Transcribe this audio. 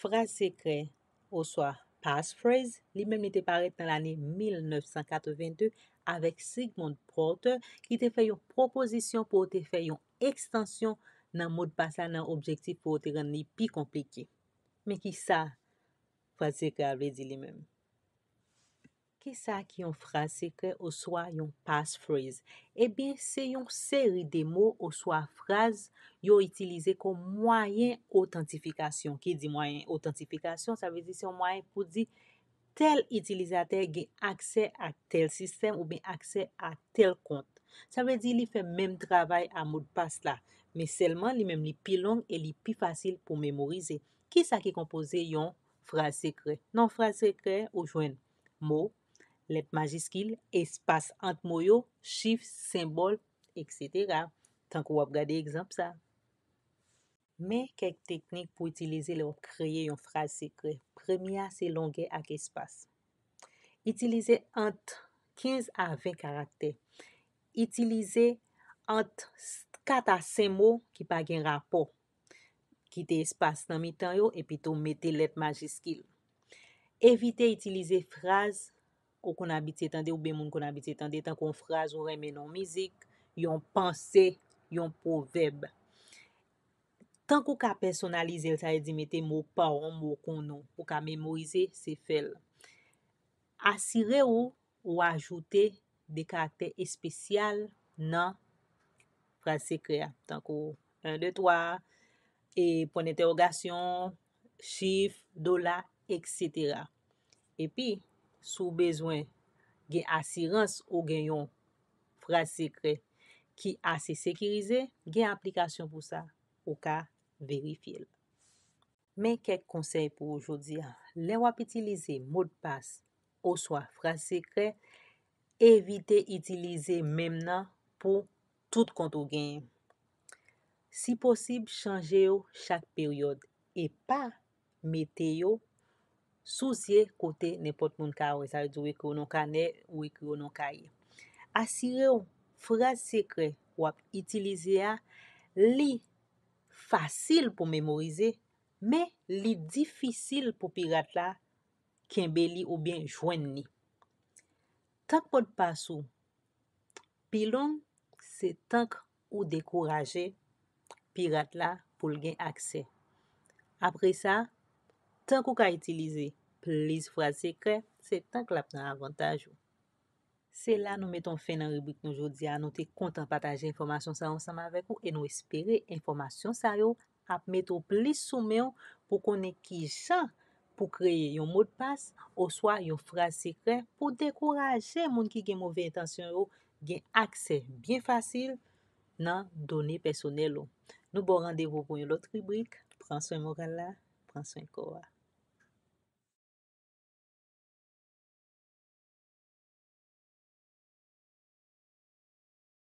Frase sekre ou soa passphrase li menm nite paret nan l ane 1982 avèk Sigmund Proulter ki te fè yon proposisyon pou te fè yon ekstansyon nan moud basa nan objektif pou te ren ni pi komplike. Men ki sa, frase sekre avè di li menm. Kesa ki yon fraz sekre ou soa yon passphrase? Ebyen, se yon seri de mou ou soa fraz yon itilize kon mwayen autentifikasyon. Ki di mwayen autentifikasyon, sa vezi si yon mwayen pou di tel itilizatey gen akse a tel sistem ou ben akse a tel kont. Sa vezi li fe menm travay a moud pas la. Me selman, li menm li pi long e li pi fasil pou memorize. Kesa ki kompoze yon fraz sekre? Nan fraz sekre ou jwen mou? let majiskil, espas antmoyo, chif, sembol, etc. Tan ko wap gade ekzamp sa. Men, kek teknik pou itilize le wap kreye yon fraj sekre. Premia, se longe ak espas. Itilize ant 15 a 20 karakter. Itilize ant 4 a 5 mou ki pa gen rapo. Kite espas nan mitan yo e pito mete let majiskil. Evite itilize fraj sekre ou konabite tande, ou bemoun konabite tande, tan kon fraz ou remenon mizik, yon panse, yon proveb. Tan kon ka personalize, el sa yedimete mou paon, mou konon, pou ka memorize se fel. Asire ou, ou ajoute de karakter espesyal nan fraz sekrea. Tan kon, un, de, twa, e pon enteogasyon, chif, dola, etc. E pi, sou bezwen gen asirans ou gen yon fras sekre ki ase sekirize, gen aplikasyon pou sa ou ka verifil. Men kek konsey pou oujoudia, le wap itilize modpas ou swa fras sekre, evite itilize mem nan pou tout kont ou gen. Si posib chanje yo chak peryode e pa mete yo, Souziye kote nepot moun ka orizal di wik yonon ka ne, wik yonon ka ye. Asire yon fraz sekre wak itilize ya li fasil pou memorize, me li difisil pou pirat la kenbe li ou bien jwen ni. Tank pot pasou, pilon se tank ou dekoraje pirat la pou lgen akse. Apre sa... San kou ka itilize plis fras sekre, se tan klap nan avantaj ou. Se la nou meton fe nan rubrik nou jodi a nou te kontan pataje informasyon sa yon saman vek ou e nou espere informasyon sa yon ap meton plis soume ou pou konen ki jan pou kreye yon mot pas ou swa yon fras sekre pou dekoraje moun ki gen mouve intasyon ou gen akse bien fasil nan doni personel ou. Nou bon randevou pou yon lot rubrik. Pranswen Morella, pranswen Korat.